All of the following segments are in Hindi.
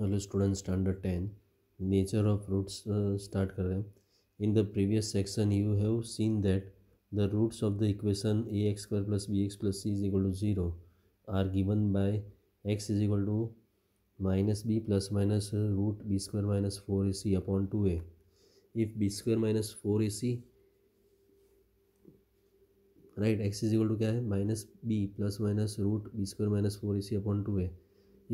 Hello student standard ten nature of roots start कर रहे हैं in the previous section you have seen that the roots of the equation A X square plus B X plus C is equal to zero are given by X is equal to minus B plus minus root B square minus four A C upon two A if B square minus four A C right X is equal to क्या है minus B plus minus root B square minus four A C upon two A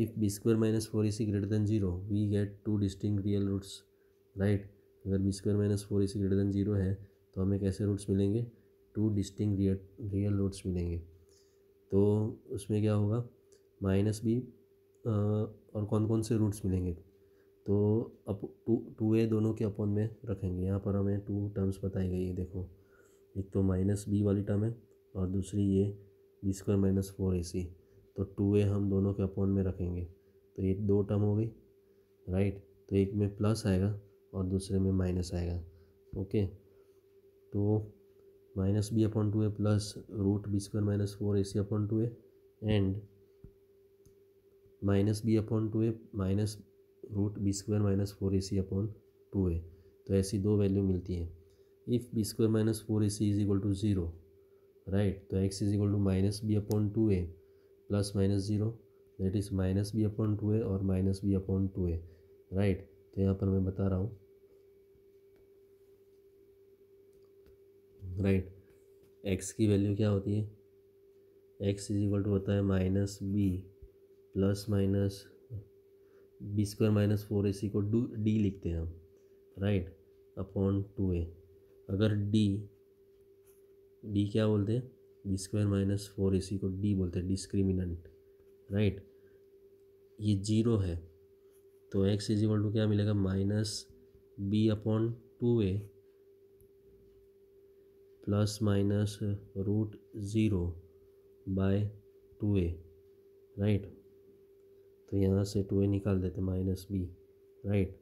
if b square minus 4 is greater than 0 we get two distinct real roots right अगर B square minus four C greater than zero है तो हमें कैसे रूट्स मिलेंगे टू डिस्टिंग रियल रूट्स मिलेंगे तो उसमें क्या होगा माइनस बी और कौन कौन से रूट्स मिलेंगे तो अप टू टू ए दोनों के अपॉन में रखेंगे यहाँ पर हमें टू टर्म्स बताई गई है देखो एक तो माइनस बी वाली टर्म है और दूसरी ये B square minus four A C तो टू ए हम दोनों के अपॉन में रखेंगे तो ये दो टर्म हो गई राइट तो एक में प्लस आएगा और दूसरे में माइनस आएगा ओके तो minus B upon two A plus root B square minus four A C upon two A and minus B upon two A minus root B square minus four A C upon two A तो ऐसी दो वैल्यू मिलती है if B square minus four A C is equal to zero right तो X is equal to minus B upon two A plus minus zero that is minus B upon two A और minus B upon two A right तो यहाँ पर मैं बता रहा हूँ राइट एक्स की वैल्यू क्या होती है एक्स इज इक्वल टू होता है minus B plus minus B square minus four A C को डू डी लिखते हैं हम राइट अपॉन टू ए अगर डी डी क्या बोलते हैं B square minus four A C को डी बोलते हैं डिस्क्रिमिनेंट राइट ये जीरो है तो एक्स इज इक्वल टू क्या मिलेगा minus B upon two A plus minus root zero by two A right तो यहाँ से टू ए निकाल देते माइनस बी राइट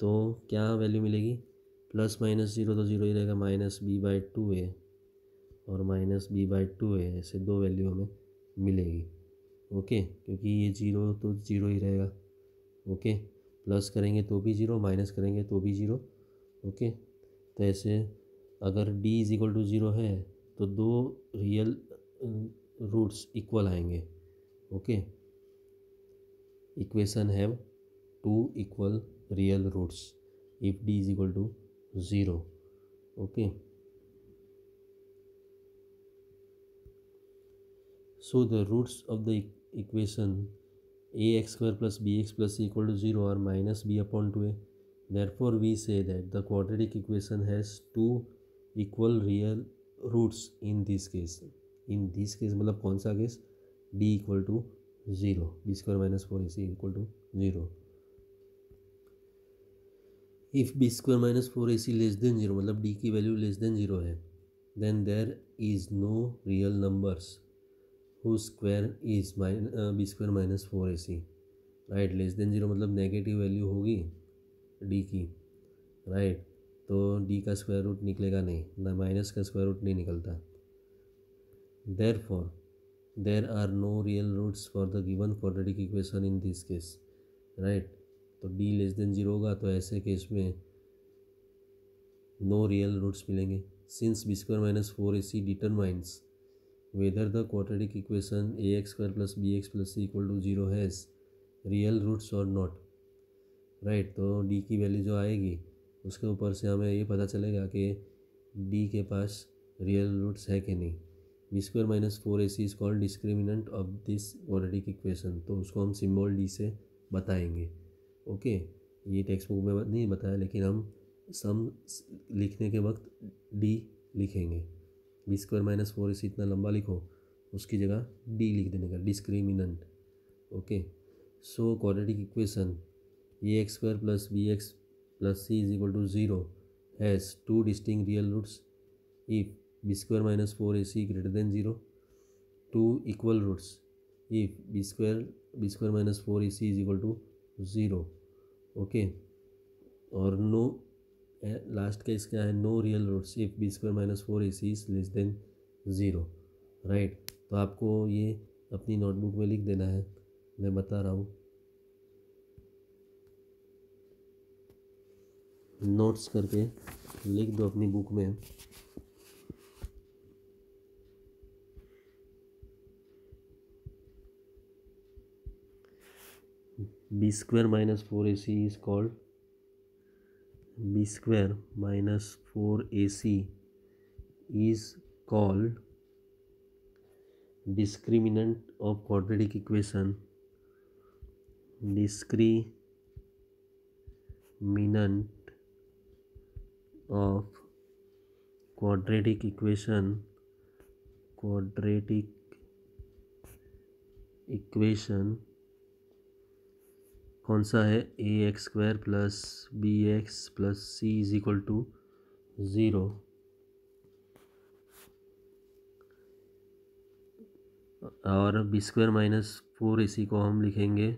तो क्या वैल्यू मिलेगी प्लस माइनस जीरो तो जीरो ही रहेगा minus B by two A और minus B by two A ऐसे दो वैल्यू हमें मिलेगी ओके क्योंकि ये जीरो तो जीरो ही रहेगा ओके प्लस करेंगे तो भी जीरो माइनस करेंगे तो भी जीरो ओके तो ऐसे अगर D is equal to zero है तो दो रियल रूट्स इक्वल आएंगे okay equation have two equal real roots if D is equal to 0 okay so the roots of the equation ax square plus bx plus c equal to 0 are minus b upon 2a therefore we say that the quadratic equation has two equal real roots in this case in this case मतलब कौन case? Case d equal to 0 b square minus 4 is equal to 0 if B square minus four A C less than zero मतलब डी की वैल्यू लेस देन जीरो है then there is no real numbers who square is mine B square minus four A C right less than zero मतलब नेगेटिव वैल्यू होगी डी की राइट right. तो डी का स्क्वायर रूट निकलेगा नहीं ना माइनस का स्क्वायर रूट नहीं निकलता therefore there are no real roots for the given quadratic equation in this case right तो डी लेस देन ज़ीरो होगा तो ऐसे केस में नो रियल रूट्स मिलेंगे since B square minus four A C determines whether the quadratic equation A X square plus B X plus C equal to zero has real roots और नॉट राइट तो डी की वैल्यू जो आएगी उसके ऊपर से हमें ये पता चलेगा कि डी के पास रियल रूट्स है कि नहीं B square minus four A C is called discriminant of this quadratic equation तो उसको हम सिम्बॉल डी से बताएंगे ओके ये टेक्स्ट बुक में नहीं बताया लेकिन हम सम लिखने के वक्त डी लिखेंगे बी स्क्वायर माइनस फोर इसे इतना लंबा लिखो उसकी जगह डी लिख देने का discriminant okay so quadratic equation A X square plus B X plus C is equal to zero has two distinct real roots if B square minus four A C greater than zero two equal roots if B square B square minus four A C is equal to zero okay और नो लास्ट केस क्या है no real roots if B square minus four A C is less than zero right तो आपको ये अपनी नोटबुक में लिख देना है मैं बता रहा हूँ नोट्स करके लिख दो अपनी बुक में b square minus 4ac is called b square minus 4ac is called discriminant of quadratic equation discriminant of quadratic equation quadratic equation कौन सा है A X square plus B X plus C is equal to zero और बी स्क्वायर माइनस फोर इसी को हम लिखेंगे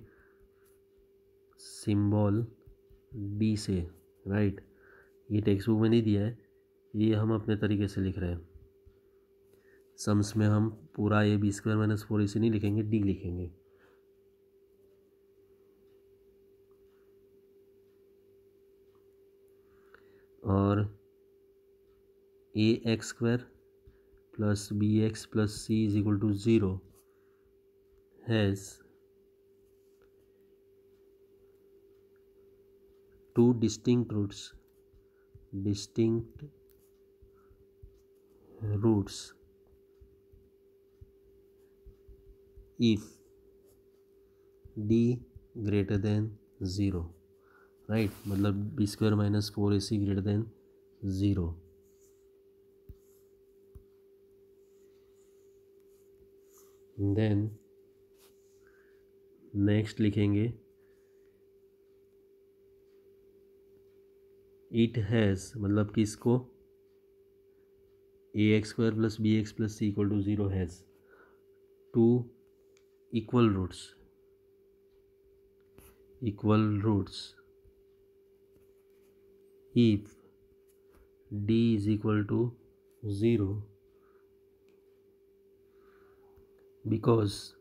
सिंबल डी से राइट ये टेक्स्ट बुक में नहीं दिया है ये हम अपने तरीके से लिख रहे हैं सम्स में हम पूरा A B square minus four C नहीं लिखेंगे डी लिखेंगे Or a x square plus b x plus c is equal to zero has two distinct roots distinct roots if d greater than 0 right मतलब B square minus four A C greater than zero then next लिखेंगे इट हैज़ मतलब कि इसको A X square plus B X plus C equal to zero has two equal roots equal roots if d is equal to 0 because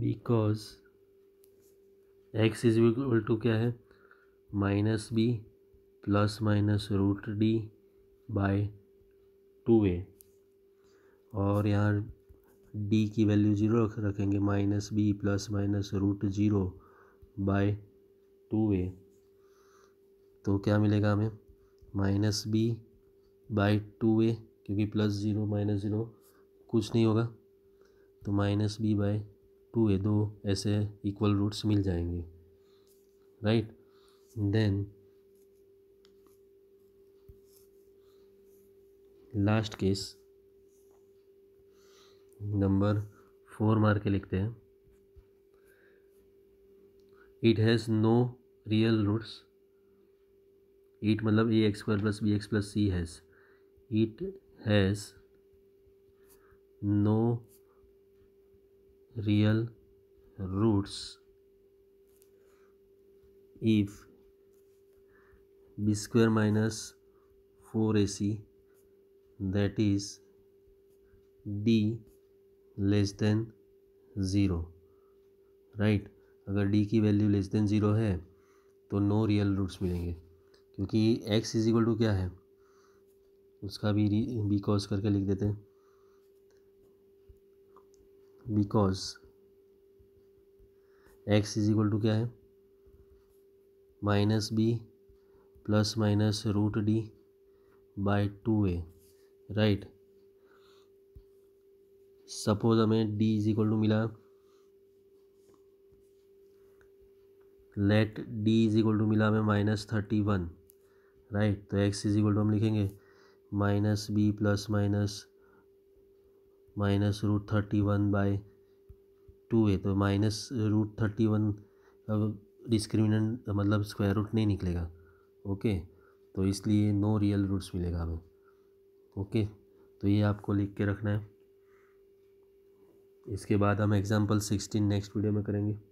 because x is equal to क्या है minus B plus minus root D by two A और यहाँ डी की वैल्यू जीरो रखेंगे minus B plus minus root zero by two A तो क्या मिलेगा हमें minus B by two A क्योंकि प्लस ज़ीरो माइनस ज़ीरो कुछ नहीं होगा तो minus B by two A दो ऐसे इक्वल रूट्स मिल जाएंगे right then last case number four मार के लिखते हैं it has no real roots it मतलब A X square plus B X plus C has it has no real roots if B square minus four A C that is D less than zero right अगर डी की वैल्यू लेस देन ज़ीरो है तो नो रियल रूट्स मिलेंगे क्योंकि एक्स इज इक्वल टू क्या है उसका भी बिकॉज करके लिख देते हैं because X is equal to क्या है minus B plus minus root D by two A right suppose हमें डी इज इक्वल टू मिला let D is equal to मिला हमें माइनस थर्टी वन राइट तो एक्स इज इक्वल टू हम लिखेंगे minus B plus minus minus root thirty one by two है तो माइनस रूट थर्टी वन अब डिस्क्रिमिनेंट मतलब स्क्वायर रूट नहीं निकलेगा ओके तो इसलिए नो रियल रूट्स मिलेगा हमें ओके तो ये आपको लिख के रखना है इसके बाद हम एग्ज़ाम्पल सिक्सटीन नेक्स्ट वीडियो में करेंगे